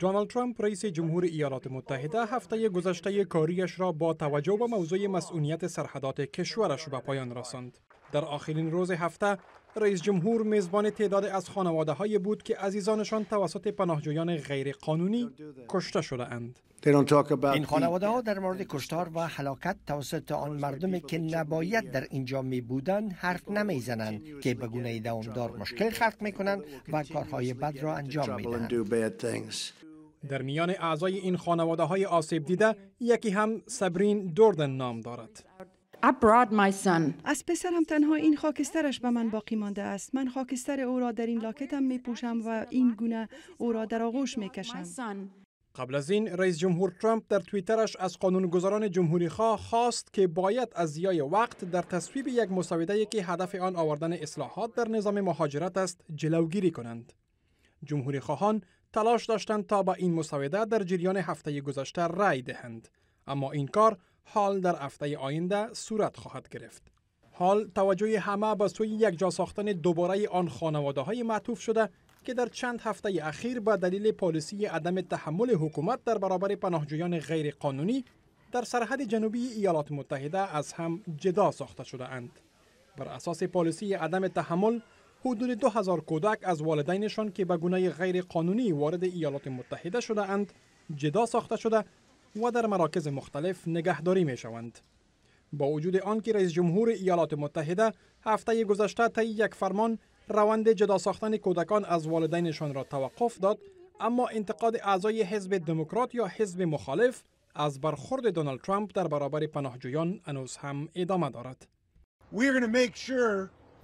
دونالد ترامپ رئیس جمهور ایالات متحده هفته گذشته کاریش را با توجه به موضوع مسئولیت سرحدات کشورش به پایان رساند. در آخرین روز هفته رئیس جمهور میزبان تعداد از خانواده های بود که عزیزانشان توسط پناهجویان غیرقانونی کشته شده اند. این خانواده ها در مورد کشتار و هلاکت توسط آن مردمی که نباید در اینجا می بودن حرف نمی زنند که به گونه دوامدار مشکل خلق می کنند و کارهای بد را انجام می در میان اعضای این خانواده های آسیب دیده یکی هم سبرین دوردن نام دارد. از پسرم تنها این خاکسترش به من باقی مانده است من خاکستر او را در این لاکتم می پوشم و این گونه او را در آغوش می کشم قبل از این رئیس جمهور ترامپ در توییترش از قانونگذاران جمهوری خواه خواست که باید از زیای وقت در تصویب یک مساویده که هدف آن آوردن اصلاحات در نظام مهاجرت است جلوگیری کنند جمهوری خواهان تلاش داشتند تا با این مسوده در جریان هفته گذشته رأی دهند اما این کار حال در هفته آینده صورت خواهد گرفت. حال توجه همه به سوی یک جا ساختن دوباره آن خانواده های معطوف شده که در چند هفته اخیر به دلیل پالیسی عدم تحمل حکومت در برابر پناهجویان غیر قانونی در سرحد جنوبی ایالات متحده از هم جدا ساخته شده اند. بر اساس پالیسی عدم تحمل حدود 2000 کودک از والدینشان که به غیر قانونی وارد ایالات متحده شده اند جدا ساخته شده و در مراکز مختلف نگهداری می شوند. با وجود آنکه رئیس جمهور ایالات متحده هفته گذشته طی یک فرمان روند جدا ساختن کودکان از والدینشان را توقف داد اما انتقاد اعضای حزب دموکرات یا حزب مخالف از برخورد دونالد ترامپ در برابر پناهجویان هنوز هم ادامه دارد.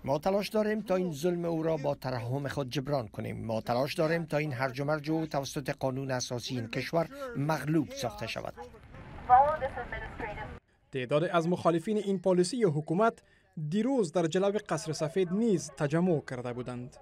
ما تلاش داریم تا این ظلم او را با ترحم خود جبران کنیم ما تلاش داریم تا این هرج و مرج او توسط قانون اساسی این کشور مغلوب ساخته شود تعداد از مخالفین این پالیسی حکومت دیروز در جلوی قصر سفید نیز تجمع کرده بودند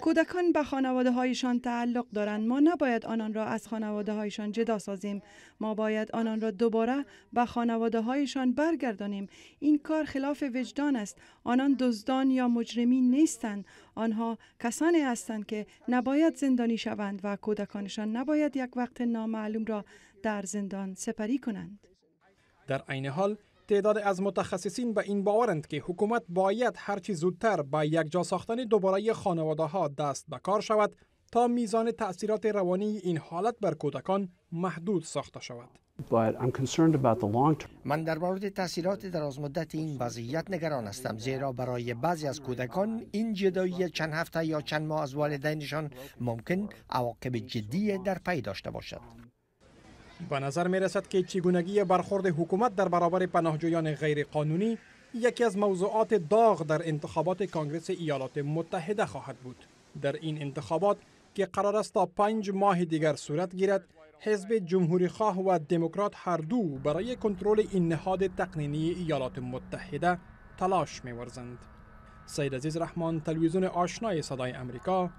کودکان به خانواده هایشان تعلق دارند ما نباید آنان را از خانواده هایشان جدا سازیم ما باید آنان را دوباره به خانواده هایشان برگردانیم این کار خلاف وجدان است آنان دزدان یا مجرمین نیستند آنها کسانی هستند که نباید زندانی شوند و کودکانشان نباید یک وقت نامعلوم را در زندان سپری کنند در عین حال تعداد از متخصصین به این باورند که حکومت باید هرچی زودتر به جا ساختن دوباره خانواده ها دست به کار شود تا میزان تاثیرات روانی این حالت بر کودکان محدود ساخته شود. من در مورد تاثیرات درازمدت این وضعیت نگران هستم زیرا برای بعضی از کودکان این جدایی چند هفته یا چند ماه از والدینشان ممکن عواقب جدی در پی داشته باشد. به نظر می رسد که چگونگی برخورد حکومت در برابر پناهجویان قانونی یکی از موضوعات داغ در انتخابات کانگرس ایالات متحده خواهد بود در این انتخابات که قرار است تا پنج ماه دیگر صورت گیرد حزب جمهوری خواه و دموکرات هر دو برای کنترل این نهاد تقنینی ایالات متحده تلاش ورزند. سید عزیز رحمان تلویزیون آشنای صدای امریکا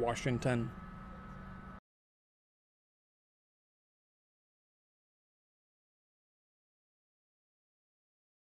واشنگتن